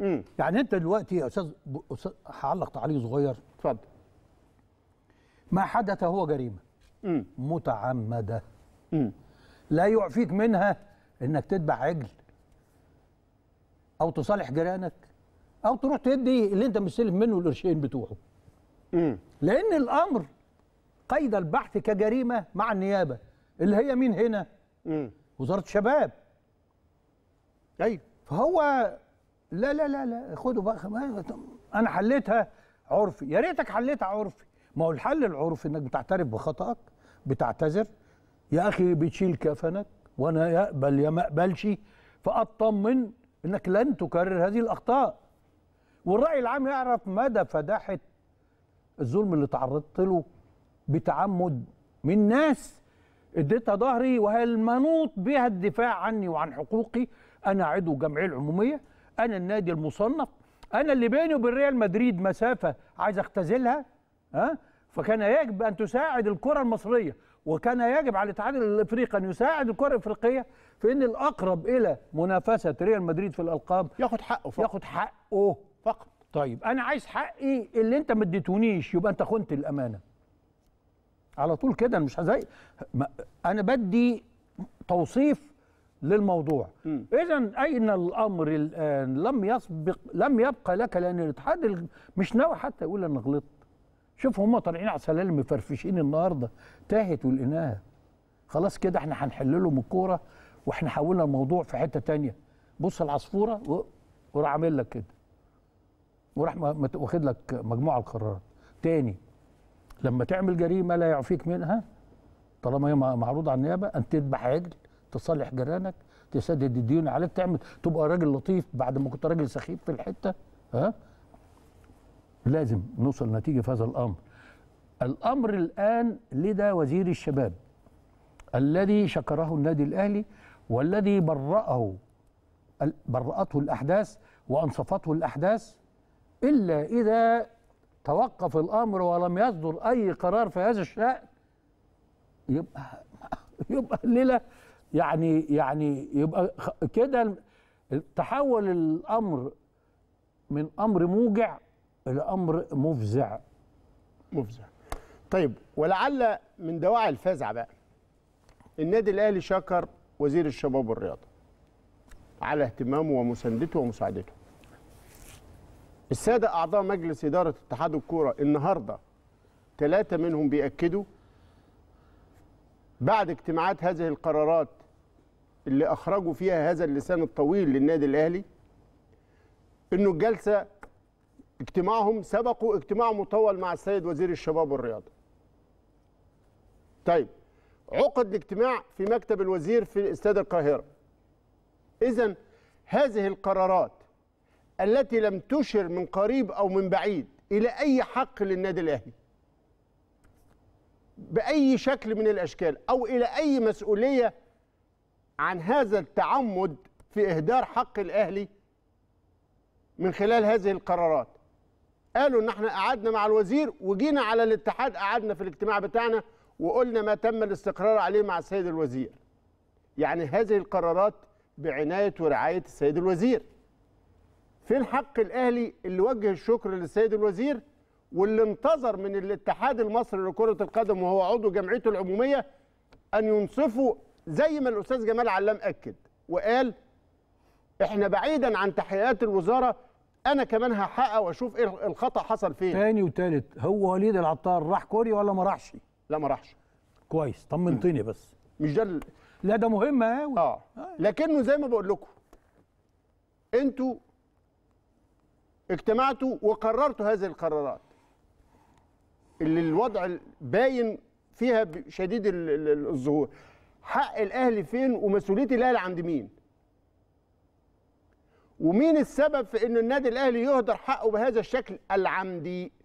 مم. يعني انت دلوقتي يا استاذ هعلق تعليق صغير اتفضل ما حدث هو جريمه مم. متعمده مم. لا يعفيك منها انك تتبع عجل او تصالح جيرانك او تروح تدي اللي انت مستلف منه القرشين بتوعه مم. لان الامر قيد البحث كجريمه مع النيابه اللي هي مين هنا وزاره الشباب ايوه فهو لا لا لا لا خدوا بقى انا حليتها عرفي يا ريتك حليتها عرفي ما هو الحل العرفي انك بتعترف بخطأك بتعتذر يا اخي بتشيل كفنك وانا يقبل يا ما اقبلش فاطمن انك لن تكرر هذه الاخطاء والراي العام يعرف مدى فداحه الظلم اللي تعرضت له بتعمد من ناس اديتها ظهري وهي المنوط بها الدفاع عني وعن حقوقي انا عضو جمعيه العموميه انا النادي المصنف انا اللي بيني وبين ريال مدريد مسافه عايز اختزلها ها فكان يجب ان تساعد الكره المصريه وكان يجب على الاتحاد الافريقي ان يساعد الكره الافريقيه في ان الاقرب الى منافسه ريال مدريد في الالقاب ياخد حقه فقط ياخد حقه فقط طيب انا عايز حقي اللي انت ما اديتونيش يبقى انت خنت الامانه على طول كده انا مش هزي انا بدي توصيف للموضوع اذا اين الامر الان لم يسبق لم يبقى لك لان الاتحاد مش ناوي حتى يقول انا غلطت شوف هم طالعين على سلالم مفرفشين النهارده تاهت والاناه خلاص كده احنا هنحل لهم الكوره واحنا حولنا الموضوع في حته تانية بص العصفوره وراح عامل لك كده وراح واخد لك مجموعه القرارات تاني لما تعمل جريمه لا يعفيك منها طالما هي معروضه على النيابه ان تذبح عجل تصالح جيرانك تسدد الديون عليك تعمل تبقى راجل لطيف بعد ما كنت راجل سخيف في الحته ها لازم نوصل نتيجه في هذا الامر الامر الان لدى وزير الشباب الذي شكره النادي الاهلي والذي برأه برأته الاحداث وانصفته الاحداث الا اذا توقف الامر ولم يصدر اي قرار في هذا الشان يبقى يبقى الليله يعني يعني يبقى كده تحول الامر من امر موجع الى امر مفزع مفزع طيب ولعل من دواعي الفزع بقى النادي الاهلي شكر وزير الشباب والرياضه على اهتمامه ومساندته ومساعدته الساده اعضاء مجلس اداره اتحاد الكوره النهارده ثلاثه منهم بياكدوا بعد اجتماعات هذه القرارات اللي اخرجوا فيها هذا اللسان الطويل للنادي الاهلي انه الجلسه اجتماعهم سبقوا اجتماع مطول مع السيد وزير الشباب والرياضه. طيب عقد الاجتماع في مكتب الوزير في استاد القاهره. اذا هذه القرارات التي لم تشر من قريب او من بعيد الى اي حق للنادي الاهلي باي شكل من الاشكال او الى اي مسؤوليه عن هذا التعمد في إهدار حق الأهلي من خلال هذه القرارات قالوا ان احنا قعدنا مع الوزير وجينا على الاتحاد قعدنا في الاجتماع بتاعنا وقلنا ما تم الاستقرار عليه مع السيد الوزير يعني هذه القرارات بعناية ورعاية السيد الوزير فين حق الأهلي اللي وجه الشكر للسيد الوزير واللي انتظر من الاتحاد المصري لكرة القدم وهو عضو جمعيته العمومية أن ينصفوا زي ما الاستاذ جمال علام اكد وقال احنا بعيدا عن تحقيقات الوزاره انا كمان هحقق واشوف ايه الخطا حصل فين تاني وتالت هو وليد العطار راح كوريا ولا ما راحش لا ما راحش كويس طمنتني بس مش ده لا ده مهم قوي اه لكنه زي ما بقول لكم انتوا اجتمعتوا وقررتوا هذه القرارات اللي الوضع باين فيها شديد الظهور حق الاهلي فين ومسؤوليه الاهلي عند مين ومين السبب في ان النادي الاهلي يهدر حقه بهذا الشكل العمدي